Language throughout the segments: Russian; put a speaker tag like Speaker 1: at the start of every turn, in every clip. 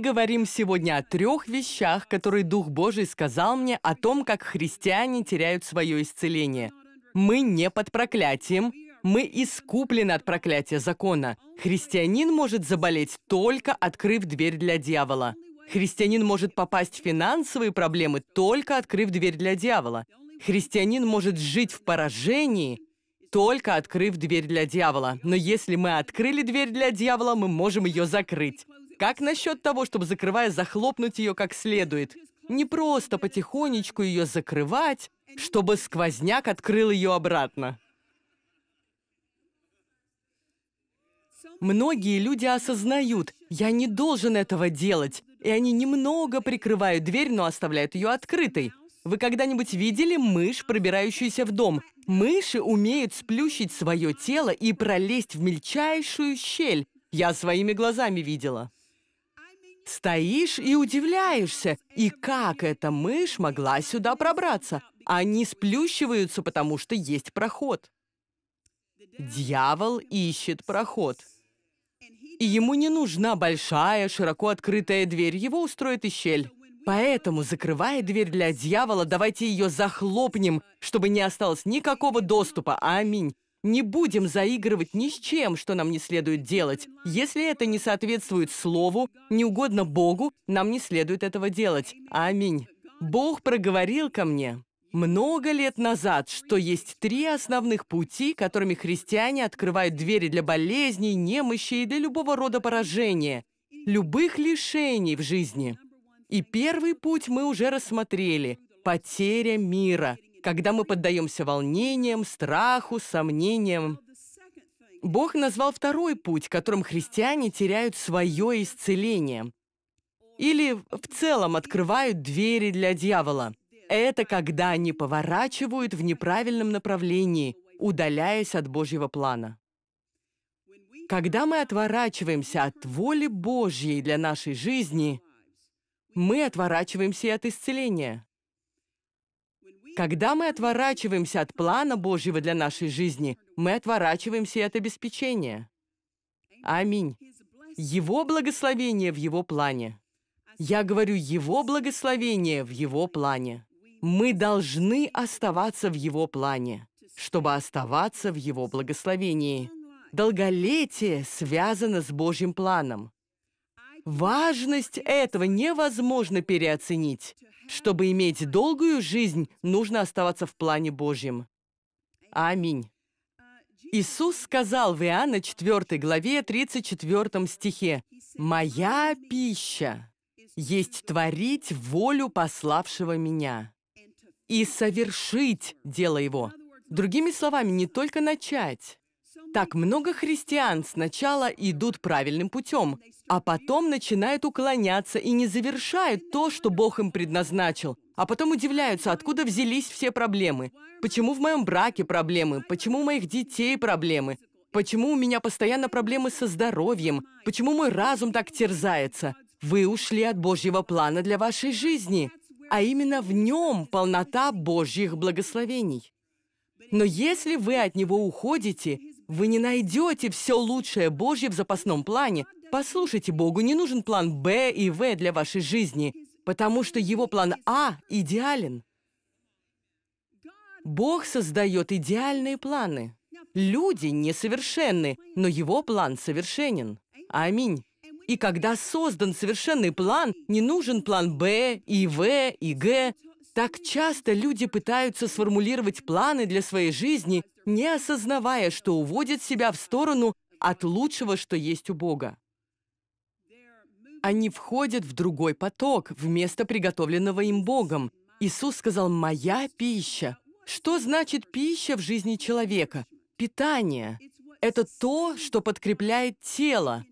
Speaker 1: говорим сегодня о трех вещах, которые Дух Божий сказал мне о том, как христиане теряют свое исцеление. Мы не под проклятием, мы искуплены от проклятия закона. Христианин может заболеть только открыв дверь для дьявола. Христианин может попасть в финансовые проблемы только открыв дверь для дьявола. Христианин может жить в поражении, только открыв дверь для дьявола. Но если мы открыли дверь для дьявола, мы можем ее закрыть. Как насчет того, чтобы, закрывая, захлопнуть ее как следует? Не просто потихонечку ее закрывать, чтобы сквозняк открыл ее обратно. Многие люди осознают, я не должен этого делать, и они немного прикрывают дверь, но оставляют ее открытой. Вы когда-нибудь видели мышь, пробирающуюся в дом? Мыши умеют сплющить свое тело и пролезть в мельчайшую щель. Я своими глазами видела. Стоишь и удивляешься, и как эта мышь могла сюда пробраться? Они сплющиваются, потому что есть проход. Дьявол ищет проход. И ему не нужна большая, широко открытая дверь, его устроит и щель. Поэтому, закрывая дверь для дьявола, давайте ее захлопнем, чтобы не осталось никакого доступа. Аминь. Не будем заигрывать ни с чем, что нам не следует делать. Если это не соответствует Слову, не угодно Богу, нам не следует этого делать. Аминь. Бог проговорил ко мне много лет назад, что есть три основных пути, которыми христиане открывают двери для болезней, немощи и для любого рода поражения, любых лишений в жизни. И первый путь мы уже рассмотрели – потеря мира – когда мы поддаемся волнениям, страху, сомнениям. Бог назвал второй путь, которым христиане теряют свое исцеление. Или в целом открывают двери для дьявола. Это когда они поворачивают в неправильном направлении, удаляясь от Божьего плана. Когда мы отворачиваемся от воли Божьей для нашей жизни, мы отворачиваемся и от исцеления. Когда мы отворачиваемся от плана Божьего для нашей жизни, мы отворачиваемся и от обеспечения. Аминь. Его благословение в Его плане. Я говорю, Его благословение в Его плане. Мы должны оставаться в Его плане, чтобы оставаться в Его благословении. Долголетие связано с Божьим планом. Важность этого невозможно переоценить. Чтобы иметь долгую жизнь, нужно оставаться в плане Божьем. Аминь. Иисус сказал в Иоанна 4 главе 34 стихе, «Моя пища есть творить волю пославшего меня и совершить дело его». Другими словами, не только начать, так много христиан сначала идут правильным путем, а потом начинают уклоняться и не завершают то, что Бог им предназначил. А потом удивляются, откуда взялись все проблемы. Почему в моем браке проблемы? Почему у моих детей проблемы? Почему у меня постоянно проблемы со здоровьем? Почему мой разум так терзается? Вы ушли от Божьего плана для вашей жизни, а именно в нем полнота Божьих благословений. Но если вы от него уходите, вы не найдете все лучшее Божье в запасном плане. Послушайте, Богу не нужен план Б и В для вашей жизни, потому что его план А идеален. Бог создает идеальные планы. Люди несовершенны, но его план совершенен. Аминь. И когда создан совершенный план, не нужен план Б, и В, и Г. Так часто люди пытаются сформулировать планы для своей жизни не осознавая, что уводит себя в сторону от лучшего, что есть у Бога. Они входят в другой поток, вместо приготовленного им Богом. Иисус сказал «моя пища». Что значит пища в жизни человека? Питание. Это то, что подкрепляет тело.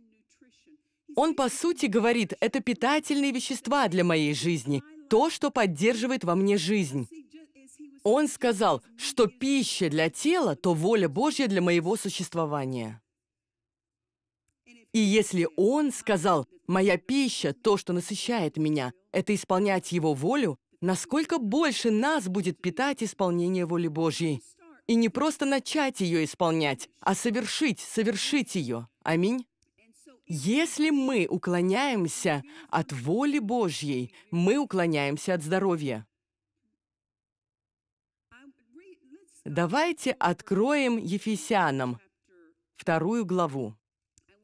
Speaker 1: Он, по сути, говорит, это питательные вещества для моей жизни, то, что поддерживает во мне жизнь. Он сказал, что пища для тела, то воля Божья для моего существования. И если Он сказал, «Моя пища, то, что насыщает меня, это исполнять Его волю», насколько больше нас будет питать исполнение воли Божьей. И не просто начать ее исполнять, а совершить, совершить ее. Аминь. Если мы уклоняемся от воли Божьей, мы уклоняемся от здоровья. Давайте откроем Ефесянам вторую главу.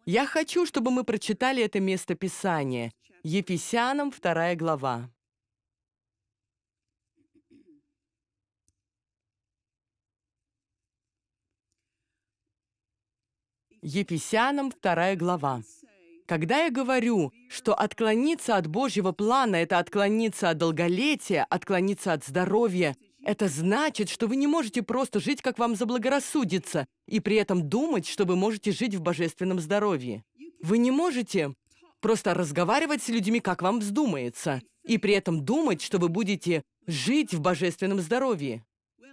Speaker 1: Я хочу, чтобы мы прочитали это место Писания. Ефесянам вторая глава. Ефесянам вторая глава. Когда я говорю, что отклониться от Божьего плана – это отклониться от долголетия, отклониться от здоровья, это значит, что вы не можете просто жить, как вам заблагорассудится, и при этом думать, что вы можете жить в божественном здоровье. Вы не можете просто разговаривать с людьми, как вам вздумается, и при этом думать, что вы будете жить в божественном здоровье.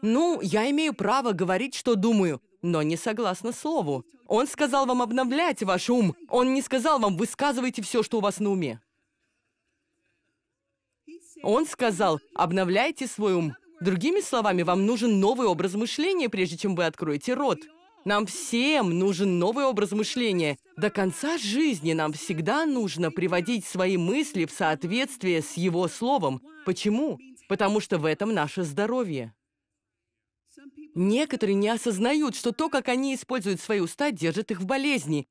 Speaker 1: Ну, я имею право говорить, что думаю, но не согласно слову. Он сказал вам обновлять ваш ум. Он не сказал вам, высказывайте все, что у вас на уме. Он сказал, обновляйте свой ум. Другими словами, вам нужен новый образ мышления, прежде чем вы откроете рот. Нам всем нужен новый образ мышления. До конца жизни нам всегда нужно приводить свои мысли в соответствие с его словом. Почему? Потому что в этом наше здоровье. Некоторые не осознают, что то, как они используют свои уста, держит их в болезни.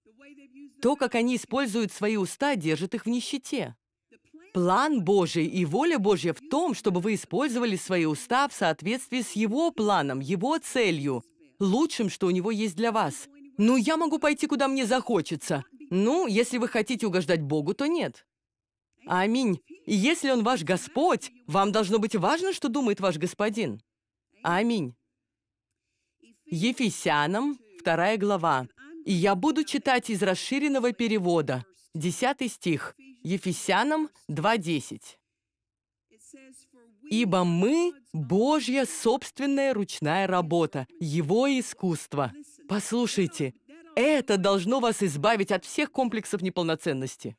Speaker 1: То, как они используют свои уста, держит их в нищете. План Божий и воля Божья в том, чтобы вы использовали свои уста в соответствии с Его планом, Его целью, лучшим, что у Него есть для вас. Ну, я могу пойти, куда мне захочется. Ну, если вы хотите угождать Богу, то нет. Аминь. если Он ваш Господь, вам должно быть важно, что думает ваш Господин. Аминь. Ефесянам, 2 глава. «И я буду читать из расширенного перевода». 10 стих. Ефесянам 2.10. «Ибо мы – Божья собственная ручная работа, Его искусство». Послушайте, это должно вас избавить от всех комплексов неполноценности.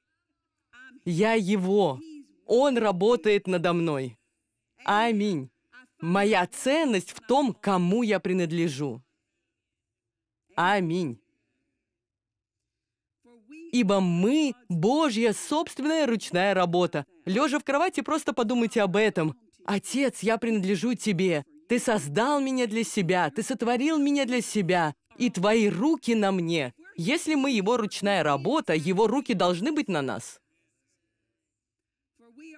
Speaker 1: Я Его. Он работает надо мной. Аминь. Моя ценность в том, кому я принадлежу. Аминь ибо мы – Божья собственная ручная работа. Лежа в кровати, просто подумайте об этом. «Отец, я принадлежу тебе. Ты создал меня для себя. Ты сотворил меня для себя. И твои руки на мне». Если мы его ручная работа, его руки должны быть на нас.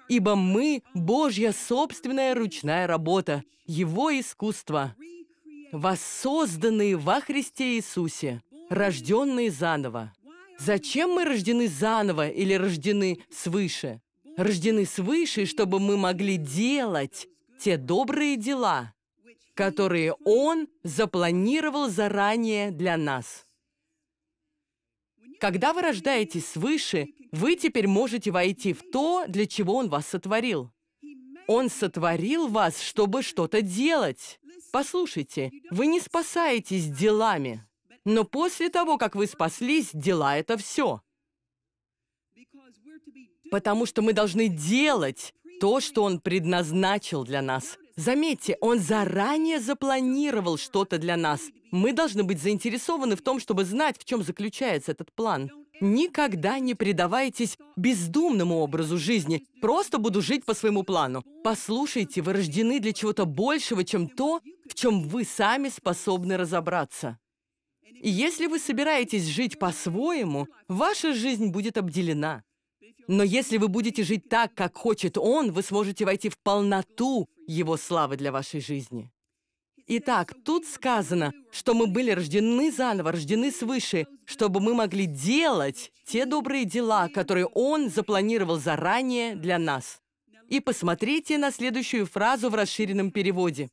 Speaker 1: Ибо мы – Божья собственная ручная работа, Его искусство, воссозданные во Христе Иисусе, рожденные заново. Зачем мы рождены заново или рождены свыше? Рождены свыше, чтобы мы могли делать те добрые дела, которые Он запланировал заранее для нас. Когда вы рождаетесь свыше, вы теперь можете войти в то, для чего Он вас сотворил. Он сотворил вас, чтобы что-то делать. Послушайте, вы не спасаетесь делами. Но после того, как вы спаслись, дела — это все. Потому что мы должны делать то, что Он предназначил для нас. Заметьте, Он заранее запланировал что-то для нас. Мы должны быть заинтересованы в том, чтобы знать, в чем заключается этот план. Никогда не предавайтесь бездумному образу жизни. Просто буду жить по своему плану. Послушайте, вы рождены для чего-то большего, чем то, в чем вы сами способны разобраться если вы собираетесь жить по-своему, ваша жизнь будет обделена. Но если вы будете жить так, как хочет Он, вы сможете войти в полноту Его славы для вашей жизни. Итак, тут сказано, что мы были рождены заново, рождены свыше, чтобы мы могли делать те добрые дела, которые Он запланировал заранее для нас. И посмотрите на следующую фразу в расширенном переводе.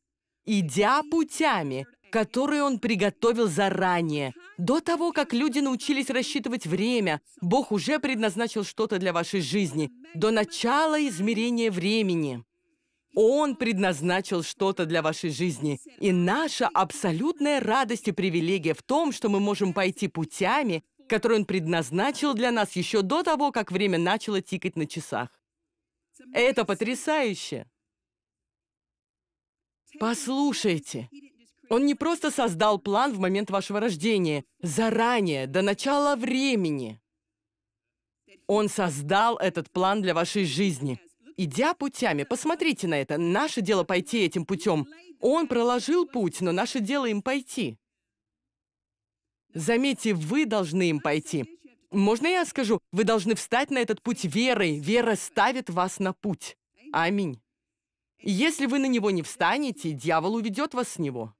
Speaker 1: «Идя путями, которые он приготовил заранее. До того, как люди научились рассчитывать время, Бог уже предназначил что-то для вашей жизни. До начала измерения времени. Он предназначил что-то для вашей жизни. И наша абсолютная радость и привилегия в том, что мы можем пойти путями, которые Он предназначил для нас еще до того, как время начало тикать на часах. Это потрясающе! Послушайте, он не просто создал план в момент вашего рождения, заранее, до начала времени. Он создал этот план для вашей жизни. Идя путями, посмотрите на это. Наше дело пойти этим путем. Он проложил путь, но наше дело им пойти. Заметьте, вы должны им пойти. Можно я скажу? Вы должны встать на этот путь верой. Вера ставит вас на путь. Аминь. Если вы на него не встанете, дьявол уведет вас с него.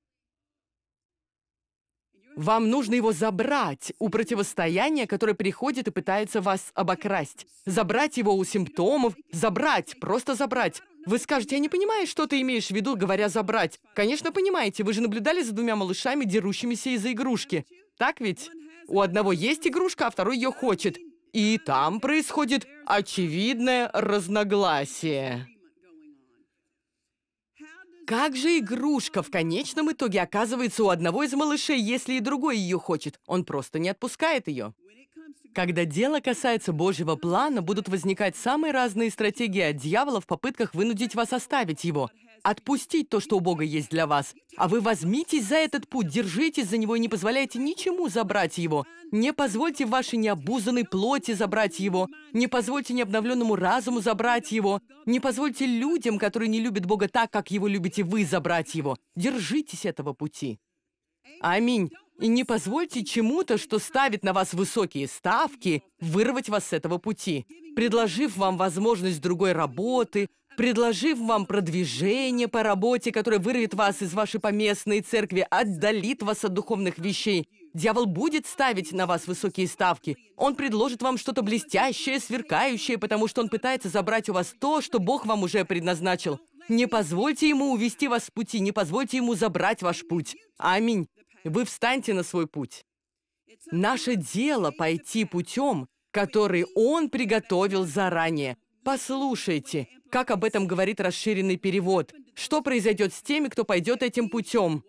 Speaker 1: Вам нужно его забрать у противостояния, которое приходит и пытается вас обокрасть. Забрать его у симптомов, забрать, просто забрать. Вы скажете, я не понимаю, что ты имеешь в виду, говоря «забрать». Конечно, понимаете, вы же наблюдали за двумя малышами, дерущимися из-за игрушки. Так ведь? У одного есть игрушка, а второй ее хочет. И там происходит очевидное разногласие. Как же игрушка в конечном итоге оказывается у одного из малышей, если и другой ее хочет? Он просто не отпускает ее. Когда дело касается Божьего плана, будут возникать самые разные стратегии от дьявола в попытках вынудить вас оставить его отпустить то, что у Бога есть для вас. А вы возьмитесь за этот путь, держитесь за него и не позволяйте ничему забрать его. Не позвольте вашей необузанной плоти забрать его. Не позвольте необновленному разуму забрать его. Не позвольте людям, которые не любят Бога так, как его любите вы, забрать его. Держитесь этого пути. Аминь. И не позвольте чему-то, что ставит на вас высокие ставки, вырвать вас с этого пути, предложив вам возможность другой работы, предложив вам продвижение по работе, которое вырвет вас из вашей поместной церкви, отдалит вас от духовных вещей. Дьявол будет ставить на вас высокие ставки. Он предложит вам что-то блестящее, сверкающее, потому что он пытается забрать у вас то, что Бог вам уже предназначил. Не позвольте ему увести вас с пути, не позвольте ему забрать ваш путь. Аминь. Вы встаньте на свой путь. Наше дело пойти путем, который Он приготовил заранее. Послушайте, как об этом говорит расширенный перевод. Что произойдет с теми, кто пойдет этим путем?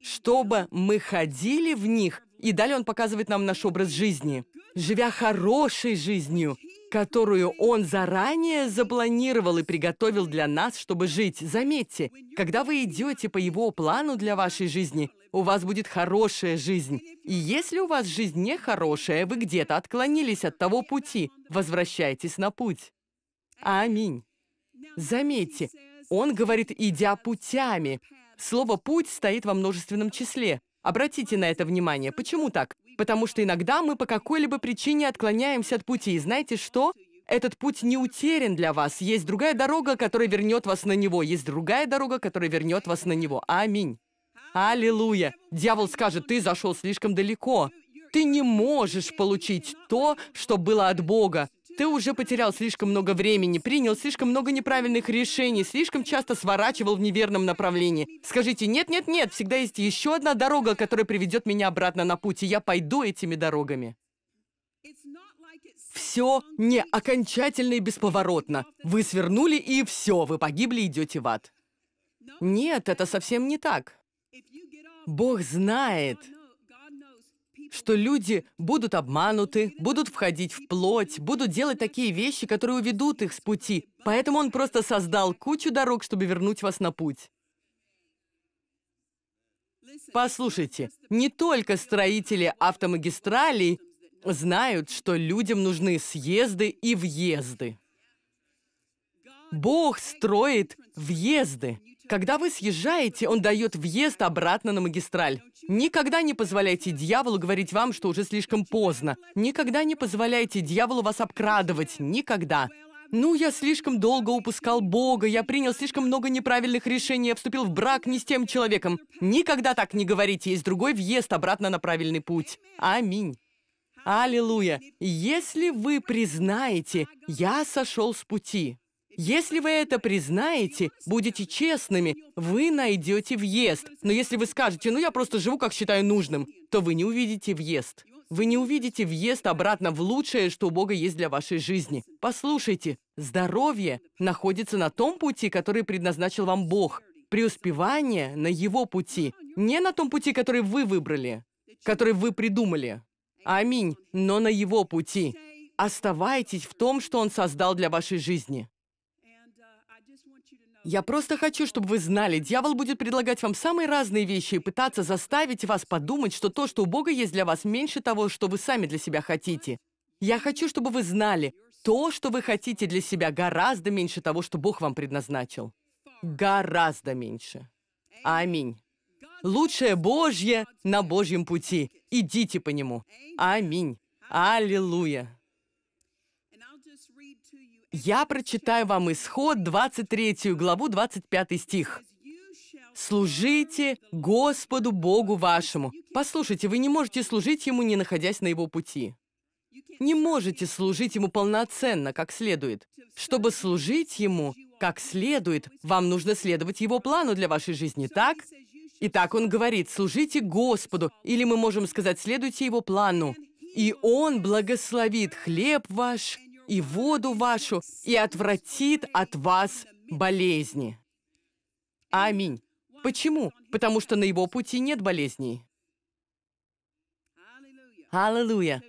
Speaker 1: Чтобы мы ходили в них, и далее он показывает нам наш образ жизни, живя хорошей жизнью, которую он заранее запланировал и приготовил для нас, чтобы жить. Заметьте, когда вы идете по его плану для вашей жизни, у вас будет хорошая жизнь. И если у вас жизнь нехорошая, вы где-то отклонились от того пути, возвращайтесь на путь. Аминь. Заметьте, он говорит, идя путями. Слово «путь» стоит во множественном числе. Обратите на это внимание. Почему так? Потому что иногда мы по какой-либо причине отклоняемся от пути. И знаете что? Этот путь не утерян для вас. Есть другая дорога, которая вернет вас на него. Есть другая дорога, которая вернет вас на него. Аминь. Аллилуйя. Дьявол скажет, ты зашел слишком далеко. Ты не можешь получить то, что было от Бога. Ты уже потерял слишком много времени, принял слишком много неправильных решений, слишком часто сворачивал в неверном направлении. Скажите, нет-нет-нет, всегда есть еще одна дорога, которая приведет меня обратно на путь, и я пойду этими дорогами. Все не окончательно и бесповоротно. Вы свернули, и все, вы погибли, идете в ад. Нет, это совсем не так. Бог знает, что люди будут обмануты, будут входить в плоть, будут делать такие вещи, которые уведут их с пути. Поэтому он просто создал кучу дорог, чтобы вернуть вас на путь. Послушайте, не только строители автомагистралей знают, что людям нужны съезды и въезды. Бог строит въезды. Когда вы съезжаете, он дает въезд обратно на магистраль. Никогда не позволяйте дьяволу говорить вам, что уже слишком поздно. Никогда не позволяйте дьяволу вас обкрадывать. Никогда. Ну, я слишком долго упускал Бога, я принял слишком много неправильных решений, я вступил в брак не с тем человеком. Никогда так не говорите, есть другой въезд обратно на правильный путь. Аминь. Аллилуйя! Если вы признаете, я сошел с пути, если вы это признаете, будете честными, вы найдете въезд. Но если вы скажете, ну я просто живу, как считаю нужным, то вы не увидите въезд. Вы не увидите въезд обратно в лучшее, что у Бога есть для вашей жизни. Послушайте, здоровье находится на том пути, который предназначил вам Бог. Преуспевание на его пути, не на том пути, который вы выбрали, который вы придумали. Аминь, но на его пути. Оставайтесь в том, что он создал для вашей жизни. Я просто хочу, чтобы вы знали, дьявол будет предлагать вам самые разные вещи и пытаться заставить вас подумать, что то, что у Бога есть для вас, меньше того, что вы сами для себя хотите. Я хочу, чтобы вы знали, то, что вы хотите для себя, гораздо меньше того, что Бог вам предназначил. Гораздо меньше. Аминь. Лучшее Божье на Божьем пути. Идите по нему. Аминь. Аллилуйя. Я прочитаю вам исход, 23 главу, 25 стих. «Служите Господу Богу вашему». Послушайте, вы не можете служить Ему, не находясь на Его пути. Не можете служить Ему полноценно, как следует. Чтобы служить Ему как следует, вам нужно следовать Его плану для вашей жизни, так? Итак, Он говорит, «Служите Господу», или мы можем сказать, «Следуйте Его плану». И Он благословит хлеб ваш и воду вашу, и отвратит от вас болезни. Аминь. Почему? Потому что на его пути нет болезней. Аллилуйя.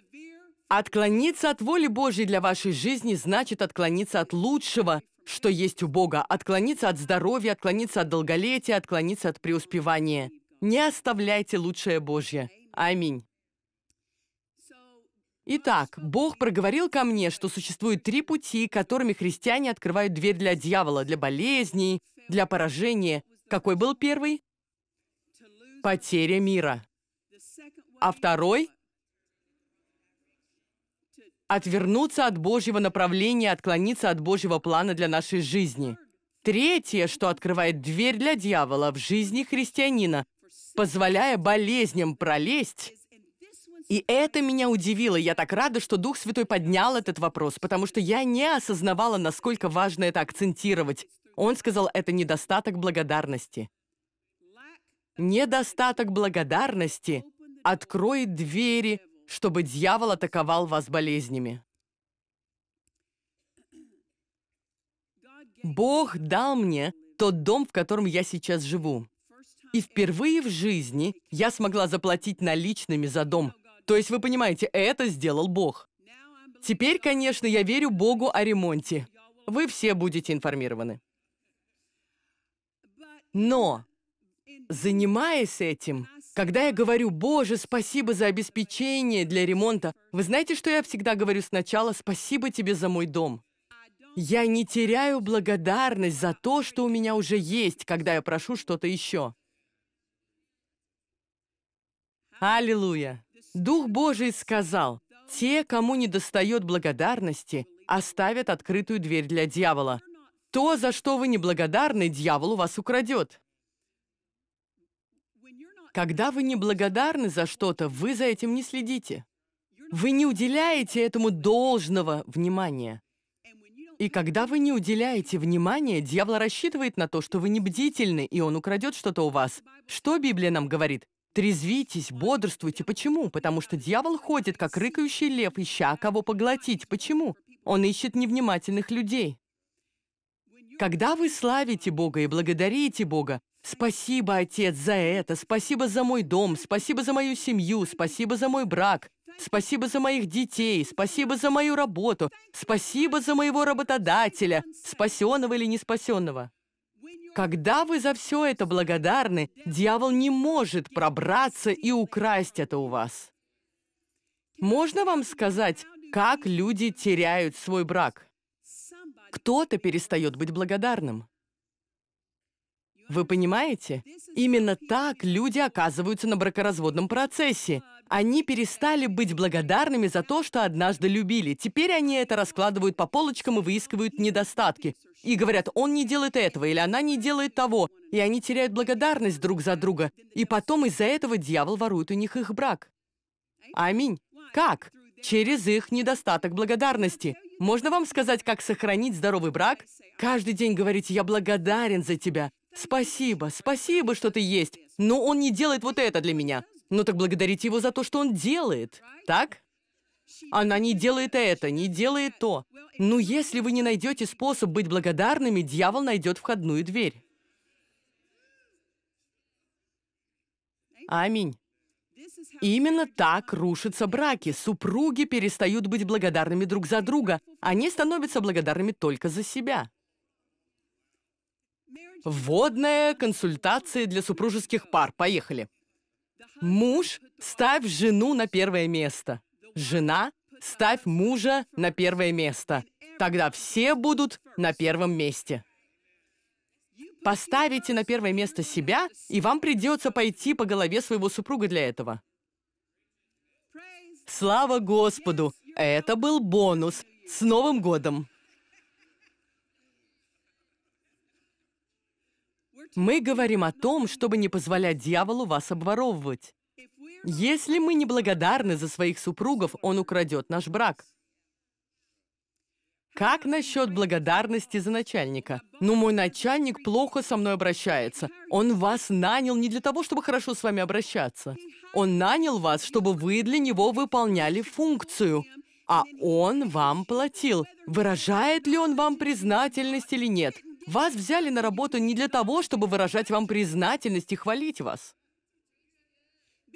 Speaker 1: Отклониться от воли Божьей для вашей жизни значит отклониться от лучшего, что есть у Бога, отклониться от здоровья, отклониться от долголетия, отклониться от преуспевания. Не оставляйте лучшее Божье. Аминь. Итак, Бог проговорил ко мне, что существует три пути, которыми христиане открывают дверь для дьявола, для болезней, для поражения. Какой был первый? Потеря мира. А второй — отвернуться от Божьего направления, отклониться от Божьего плана для нашей жизни. Третье, что открывает дверь для дьявола в жизни христианина, позволяя болезням пролезть, и это меня удивило. Я так рада, что Дух Святой поднял этот вопрос, потому что я не осознавала, насколько важно это акцентировать. Он сказал, это недостаток благодарности. Недостаток благодарности откроет двери, чтобы дьявол атаковал вас болезнями. Бог дал мне тот дом, в котором я сейчас живу. И впервые в жизни я смогла заплатить наличными за дом, то есть, вы понимаете, это сделал Бог. Теперь, конечно, я верю Богу о ремонте. Вы все будете информированы. Но, занимаясь этим, когда я говорю «Боже, спасибо за обеспечение для ремонта», вы знаете, что я всегда говорю сначала «Спасибо тебе за мой дом». Я не теряю благодарность за то, что у меня уже есть, когда я прошу что-то еще. Аллилуйя! Дух Божий сказал, «Те, кому недостает благодарности, оставят открытую дверь для дьявола. То, за что вы неблагодарны, дьявол у вас украдет». Когда вы неблагодарны за что-то, вы за этим не следите. Вы не уделяете этому должного внимания. И когда вы не уделяете внимания, дьявол рассчитывает на то, что вы не бдительны, и он украдет что-то у вас. Что Библия нам говорит? Трезвитесь, бодрствуйте. Почему? Потому что дьявол ходит, как рыкающий лев, ища кого поглотить. Почему? Он ищет невнимательных людей. Когда вы славите Бога и благодарите Бога, спасибо, Отец, за это, спасибо за мой дом, спасибо за мою семью, спасибо за мой брак, спасибо за моих детей, спасибо за мою работу, спасибо за моего работодателя, спасенного или не спасенного. Когда вы за все это благодарны, дьявол не может пробраться и украсть это у вас. Можно вам сказать, как люди теряют свой брак? Кто-то перестает быть благодарным. Вы понимаете? Именно так люди оказываются на бракоразводном процессе. Они перестали быть благодарными за то, что однажды любили. Теперь они это раскладывают по полочкам и выискивают недостатки. И говорят, он не делает этого, или она не делает того. И они теряют благодарность друг за друга. И потом из-за этого дьявол ворует у них их брак. Аминь. Как? Через их недостаток благодарности. Можно вам сказать, как сохранить здоровый брак? Каждый день говорите «я благодарен за тебя». Спасибо, спасибо, что ты есть. Но он не делает вот это для меня. Ну так благодарите его за то, что он делает, так? Она не делает это, не делает то. Но ну, если вы не найдете способ быть благодарными, дьявол найдет входную дверь. Аминь. Именно так рушатся браки. Супруги перестают быть благодарными друг за друга. Они становятся благодарными только за себя. Вводная консультация для супружеских пар. Поехали. Муж, ставь жену на первое место. Жена, ставь мужа на первое место. Тогда все будут на первом месте. Поставите на первое место себя, и вам придется пойти по голове своего супруга для этого. Слава Господу! Это был бонус. С Новым годом! Мы говорим о том, чтобы не позволять дьяволу вас обворовывать. Если мы неблагодарны за своих супругов, он украдет наш брак. Как насчет благодарности за начальника? Ну, мой начальник плохо со мной обращается. Он вас нанял не для того, чтобы хорошо с вами обращаться. Он нанял вас, чтобы вы для него выполняли функцию, а он вам платил. Выражает ли он вам признательность или нет? Вас взяли на работу не для того, чтобы выражать вам признательность и хвалить вас.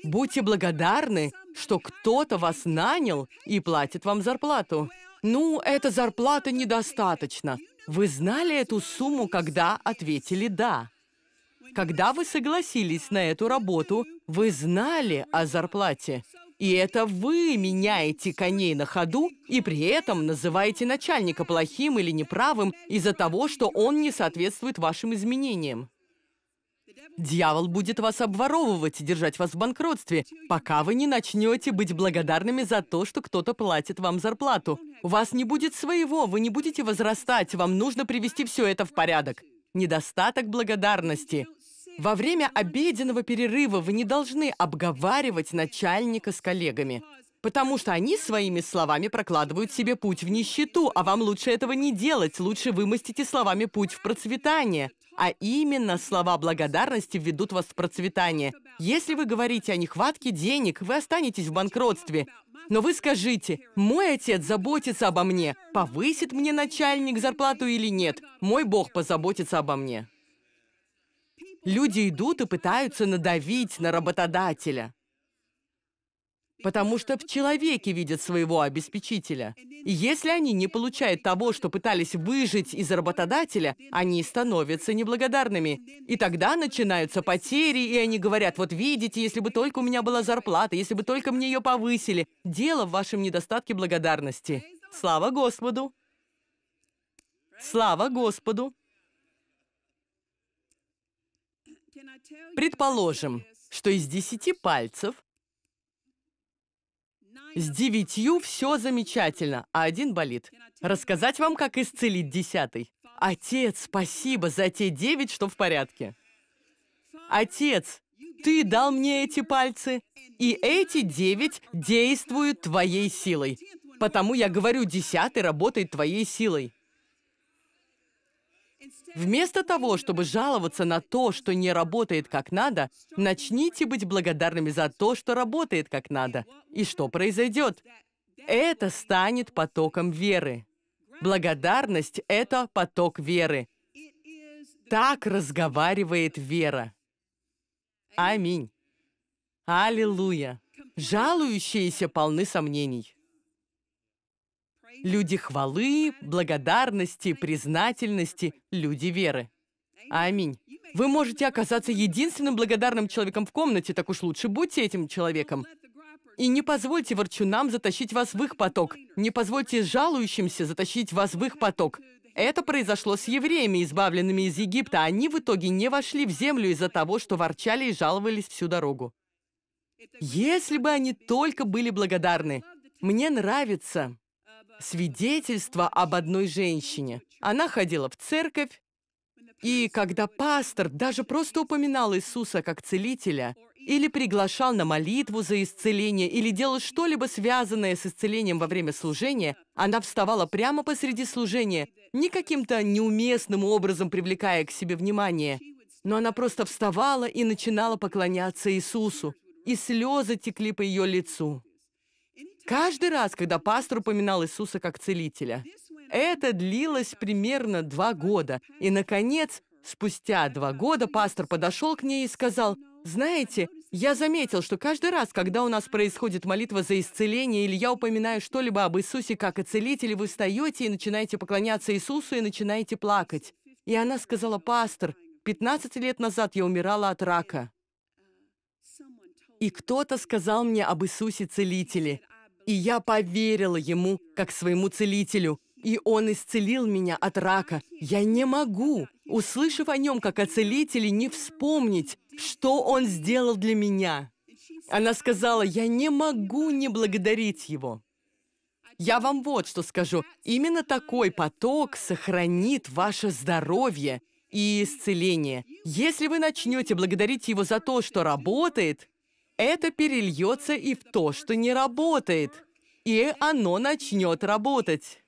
Speaker 1: Будьте благодарны, что кто-то вас нанял и платит вам зарплату. Ну, эта зарплата недостаточно. Вы знали эту сумму, когда ответили «да». Когда вы согласились на эту работу, вы знали о зарплате. И это вы меняете коней на ходу и при этом называете начальника плохим или неправым из-за того, что он не соответствует вашим изменениям. Дьявол будет вас обворовывать и держать вас в банкротстве, пока вы не начнете быть благодарными за то, что кто-то платит вам зарплату. У вас не будет своего, вы не будете возрастать, вам нужно привести все это в порядок. Недостаток благодарности – во время обеденного перерыва вы не должны обговаривать начальника с коллегами, потому что они своими словами прокладывают себе путь в нищету, а вам лучше этого не делать, лучше вы словами путь в процветание. А именно слова благодарности введут вас в процветание. Если вы говорите о нехватке денег, вы останетесь в банкротстве. Но вы скажите, мой отец заботится обо мне, повысит мне начальник зарплату или нет, мой Бог позаботится обо мне. Люди идут и пытаются надавить на работодателя, потому что в человеке видят своего обеспечителя. И если они не получают того, что пытались выжить из работодателя, они становятся неблагодарными. И тогда начинаются потери, и они говорят, вот видите, если бы только у меня была зарплата, если бы только мне ее повысили. Дело в вашем недостатке благодарности. Слава Господу! Слава Господу! Предположим, что из десяти пальцев с девятью все замечательно, а один болит. Рассказать вам, как исцелить десятый. Отец, спасибо за те девять, что в порядке. Отец, ты дал мне эти пальцы, и эти девять действуют твоей силой. Потому я говорю, десятый работает твоей силой. Вместо того, чтобы жаловаться на то, что не работает как надо, начните быть благодарными за то, что работает как надо. И что произойдет? Это станет потоком веры. Благодарность — это поток веры. Так разговаривает вера. Аминь. Аллилуйя. Жалующиеся полны сомнений люди хвалы, благодарности, признательности, люди веры. Аминь. Вы можете оказаться единственным благодарным человеком в комнате, так уж лучше будьте этим человеком. И не позвольте ворчунам затащить вас в их поток. Не позвольте жалующимся затащить вас в их поток. Это произошло с евреями, избавленными из Египта. Они в итоге не вошли в землю из-за того, что ворчали и жаловались всю дорогу. Если бы они только были благодарны. Мне нравится свидетельство об одной женщине. Она ходила в церковь, и когда пастор даже просто упоминал Иисуса как целителя, или приглашал на молитву за исцеление, или делал что-либо связанное с исцелением во время служения, она вставала прямо посреди служения, не каким-то неуместным образом привлекая к себе внимание, но она просто вставала и начинала поклоняться Иисусу, и слезы текли по ее лицу. Каждый раз, когда пастор упоминал Иисуса как целителя, это длилось примерно два года. И, наконец, спустя два года пастор подошел к ней и сказал, «Знаете, я заметил, что каждый раз, когда у нас происходит молитва за исцеление, или я упоминаю что-либо об Иисусе как о целителе, вы встаете и начинаете поклоняться Иисусу и начинаете плакать». И она сказала, «Пастор, 15 лет назад я умирала от рака». И кто-то сказал мне об Иисусе-целителе. И я поверила ему, как своему целителю, и он исцелил меня от рака. Я не могу, услышав о нем как о целителе, не вспомнить, что он сделал для меня. Она сказала, я не могу не благодарить его. Я вам вот что скажу. Именно такой поток сохранит ваше здоровье и исцеление. Если вы начнете благодарить его за то, что работает, это перельется и в то, что не работает, и оно начнет работать.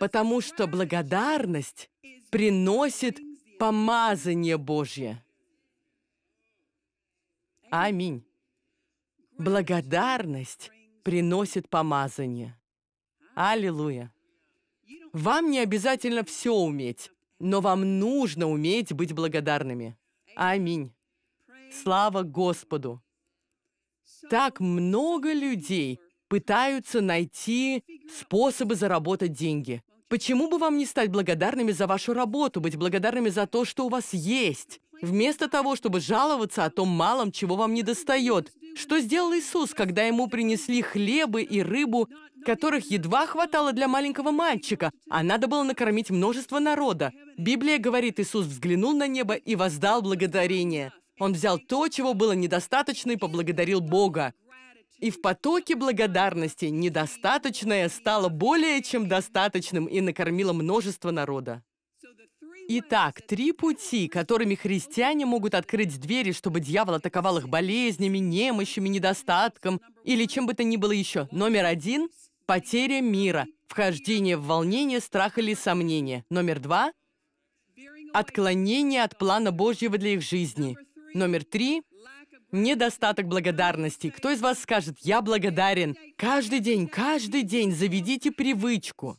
Speaker 1: Потому что благодарность приносит помазание Божье. Аминь. Благодарность приносит помазание. Аллилуйя. Вам не обязательно все уметь, но вам нужно уметь быть благодарными. Аминь. Слава Господу! Так много людей пытаются найти способы заработать деньги. Почему бы вам не стать благодарными за вашу работу, быть благодарными за то, что у вас есть, вместо того, чтобы жаловаться о том малом, чего вам не достает? Что сделал Иисус, когда ему принесли хлебы и рыбу, которых едва хватало для маленького мальчика, а надо было накормить множество народа? Библия говорит, Иисус взглянул на небо и воздал благодарение. Он взял то, чего было недостаточно, и поблагодарил Бога. И в потоке благодарности недостаточное стало более чем достаточным и накормило множество народа. Итак, три пути, которыми христиане могут открыть двери, чтобы дьявол атаковал их болезнями, немощами, недостатком или чем бы то ни было еще. Номер один – потеря мира, вхождение в волнение, страх или сомнение. Номер два – отклонение от плана Божьего для их жизни. Номер три – недостаток благодарности. Кто из вас скажет «я благодарен»? Каждый день, каждый день заведите привычку,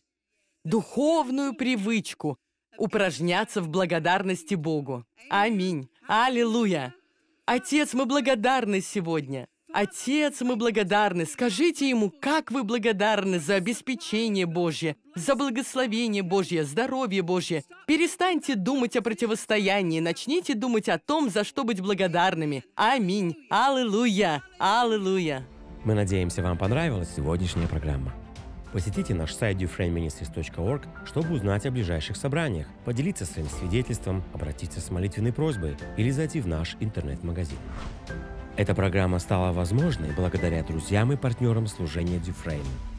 Speaker 1: духовную привычку упражняться в благодарности Богу. Аминь. Аллилуйя. Отец, мы благодарны сегодня – Отец, мы благодарны. Скажите ему, как вы благодарны за обеспечение Божье, за благословение Божье, здоровье Божье. Перестаньте думать о противостоянии, начните думать о том, за что быть благодарными. Аминь. Аллилуйя. Аллилуйя. Мы надеемся, вам понравилась сегодняшняя программа. Посетите наш сайт dufrainministries.org, чтобы узнать о ближайших собраниях, поделиться своим свидетельством, обратиться с молитвенной просьбой или зайти в наш интернет-магазин. Эта программа стала возможной благодаря друзьям и партнерам служения Дюфрейм.